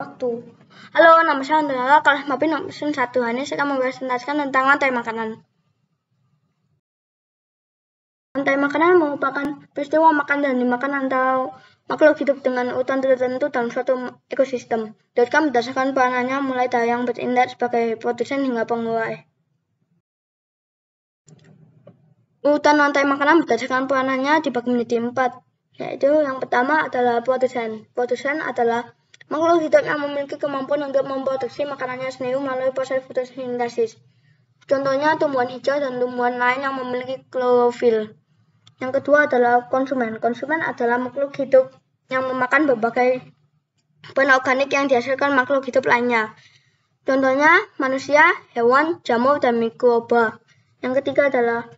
waktu. Halo, nama saya Andrea, kelas MAPI nomor 1. Hari saya akan mempresentasikan tentang lantai makanan. Lantai makanan merupakan peristiwa makan dan dimakan antara makhluk hidup dengan hutan tertentu dalam suatu ekosistem. Dotcom berdasarkan peranannya mulai dari yang bertindak sebagai produsen hingga pengelola. Hutan lantai makanan berdasarkan peranannya dibagi menjadi empat, yaitu yang pertama adalah produsen. Produsen adalah Makhluk hidup yang memiliki kemampuan untuk memproduksi makanannya sendiri melalui proses fotosintesis. Contohnya tumbuhan hijau dan tumbuhan lain yang memiliki klorofil. Yang kedua adalah konsumen. Konsumen adalah makhluk hidup yang memakan berbagai bahan organik yang dihasilkan makhluk hidup lainnya. Contohnya manusia, hewan, jamur, dan mikroba. Yang ketiga adalah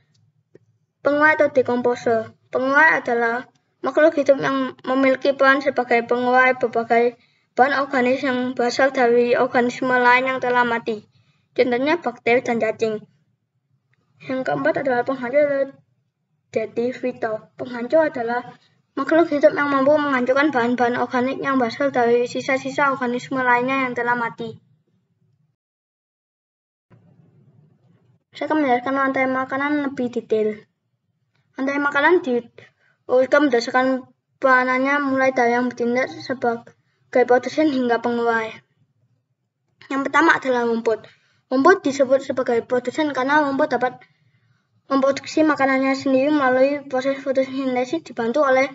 penguat atau dekomposer. Penguat adalah makhluk hidup yang memiliki peran sebagai penguat berbagai bahan organis yang berasal dari organisme lain yang telah mati, contohnya bakteri dan cacing. Yang keempat adalah penghancur jadi vital. Penghancur adalah makhluk hidup yang mampu menghancurkan bahan-bahan organik yang berasal dari sisa-sisa organisme lainnya yang telah mati. Saya akan menjelaskan rantai makanan lebih detail. Rantai makanan diurutkan berdasarkan bahanannya mulai dari yang bertindak sebagai glypotosin hingga pengeluar. Yang pertama adalah rumput. Rumput disebut sebagai produsen karena rumput dapat memproduksi makanannya sendiri melalui proses fotosintesis dibantu oleh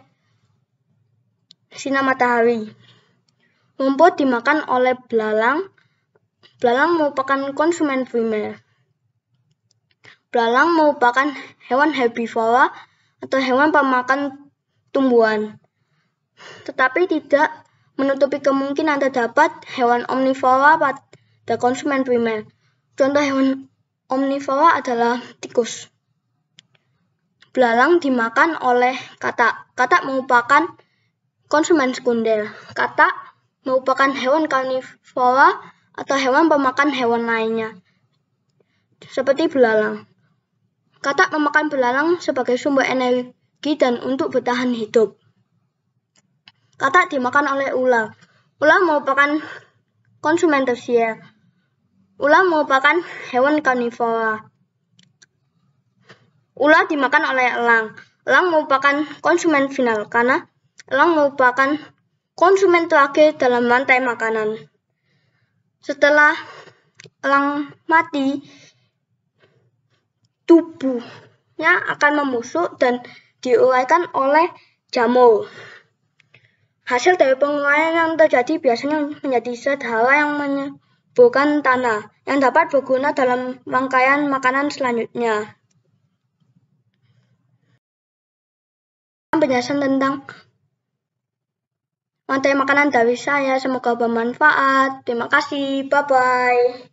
sinar matahari. Rumput dimakan oleh belalang. Belalang merupakan konsumen primer. Belalang merupakan hewan herbivora atau hewan pemakan tumbuhan, tetapi tidak menutupi kemungkinan terdapat hewan omnivora pada konsumen primer. Contoh hewan omnivora adalah tikus. Belalang dimakan oleh katak. Katak merupakan konsumen sekunder. Katak merupakan hewan karnivora atau hewan pemakan hewan lainnya, seperti belalang. Katak memakan belalang sebagai sumber energi dan untuk bertahan hidup katak dimakan oleh ular. Ular merupakan konsumen tersier. Ular merupakan hewan karnivora. Ular dimakan oleh elang. Elang merupakan konsumen final karena elang merupakan konsumen terakhir dalam rantai makanan. Setelah elang mati, tubuhnya akan membusuk dan diuraikan oleh jamur. Hasil dari penguraian yang terjadi biasanya menjadi zat yang menyebabkan tanah, yang dapat berguna dalam rangkaian makanan selanjutnya. Penjelasan tentang materi makanan dari saya, semoga bermanfaat. Terima kasih, bye-bye.